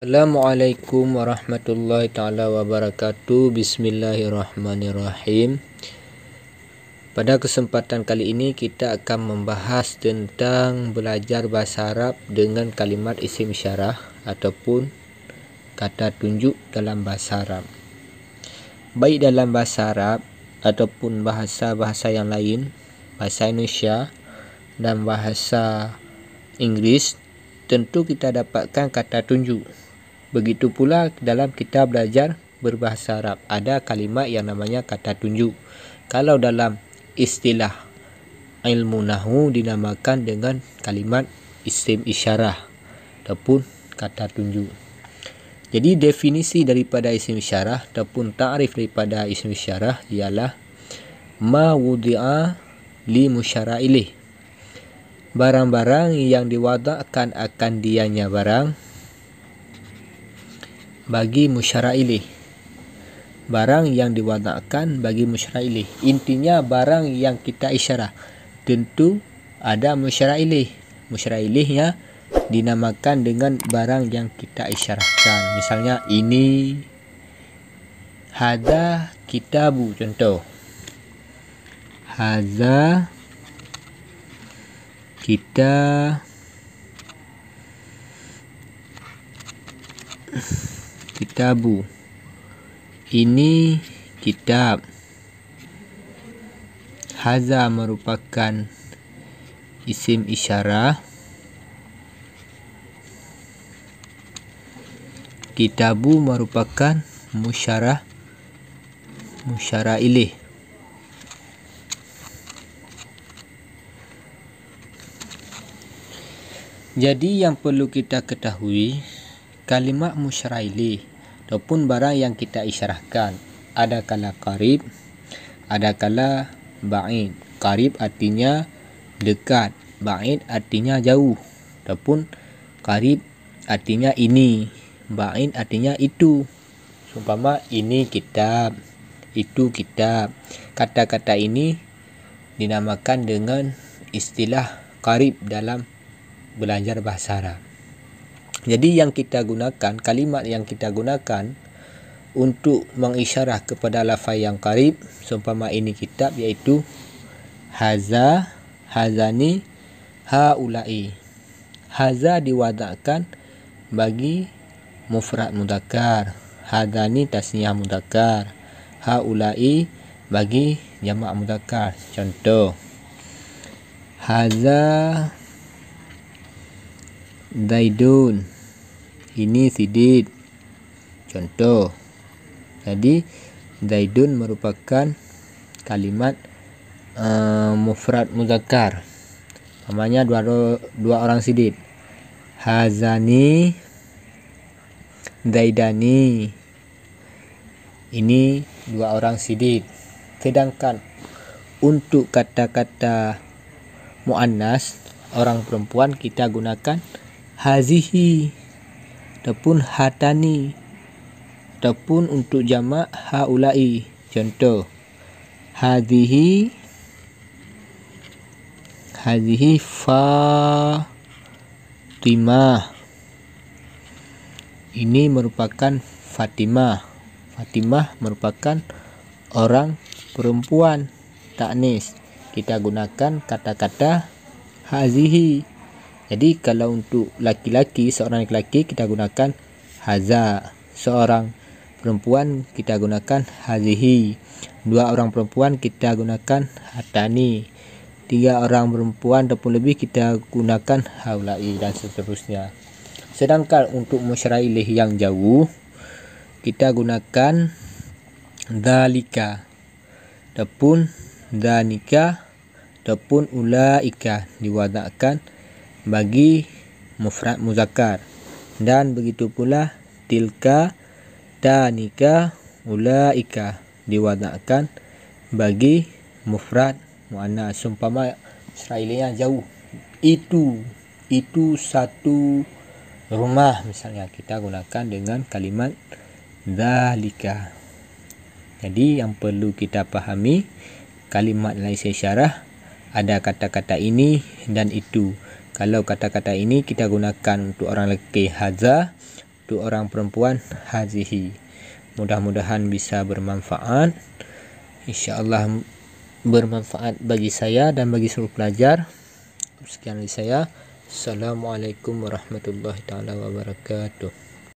Assalamualaikum warahmatullahi taala wabarakatuh. Bismillahirrahmanirrahim. Pada kesempatan kali ini kita akan membahas tentang belajar bahasa Arab dengan kalimat isim syarah ataupun kata tunjuk dalam bahasa Arab. Baik dalam bahasa Arab ataupun bahasa-bahasa yang lain, bahasa Indonesia dan bahasa Inggeris, tentu kita dapatkan kata tunjuk Begitu pula dalam kita belajar berbahasa Arab ada kalimat yang namanya kata tunjuk. Kalau dalam istilah ilmu nahu dinamakan dengan kalimat isim isyarah ataupun kata tunjuk. Jadi definisi daripada isim isyarah ataupun takrif daripada isim isyarah ialah ma wudi'a li musyara'ilih. Barang-barang yang diwadakkan akan dianya barang bagi musyara'ili barang yang diwadakan bagi musyara'ili intinya barang yang kita isyarah tentu ada musyara'ili musyara'ili ya dinamakan dengan barang yang kita isyarahkan misalnya ini hadza kitabu contoh hadza kita Yes kitabu Ini kitab Haza merupakan isim isyarah Kitabu merupakan musyarah Musyarah ilih Jadi yang perlu kita ketahui kalimat musyarah ilih ataupun barang yang kita isyarahkan ada kala qarib ada kala ba'id qarib artinya dekat ba'id artinya jauh ataupun qarib artinya ini ba'id artinya itu seumpama ini kitab itu kitab kata-kata ini dinamakan dengan istilah qarib dalam belajar bahasa Arab jadi yang kita gunakan, kalimat yang kita gunakan untuk mengisyarah kepada lafaz yang karib, seumpama ini kitab iaitu haza, hazani, haulai. Haza diwadakan bagi mufrad mudakar, hazani tasniyah mudakar, haulai bagi jamak mudakar. Contoh haza Zaidun. Ini sidid. Contoh. Jadi Zaidun merupakan kalimat uh, mufrad muzakkar. Namanya dua, dua orang sidid. Hazani Zaidani. Ini dua orang sidid. Sedangkan untuk kata-kata muannas orang perempuan kita gunakan hazihi ataupun hatani ataupun untuk jamak haulai contoh hadhihi hadhihi Fatimah ini merupakan Fatimah Fatimah merupakan orang perempuan taknis kita gunakan kata-kata hazihi Jadi kalau untuk laki-laki seorang laki-laki kita gunakan haza. Seorang perempuan kita gunakan hazihi. Dua orang perempuan kita gunakan hatani. Tiga orang perempuan ataupun lebih kita gunakan haulai dan seterusnya. Sedangkan untuk musyarailih yang jauh kita gunakan dalika ataupun danika ataupun ulaika diwadakan bagi mufrad muzakkar dan begitu pula tilka tanika ulaika diwadakan bagi mufrad muannas seumpama Israelnya jauh itu itu satu rumah misalnya kita gunakan dengan kalimat dalika jadi yang perlu kita pahami kalimat lain syarah ada kata-kata ini dan itu kalau kata-kata ini kita gunakan untuk orang lelaki haza untuk orang perempuan hazihi mudah-mudahan bisa bermanfaat insya Allah bermanfaat bagi saya dan bagi seluruh pelajar sekian dari saya assalamualaikum warahmatullahi taala wabarakatuh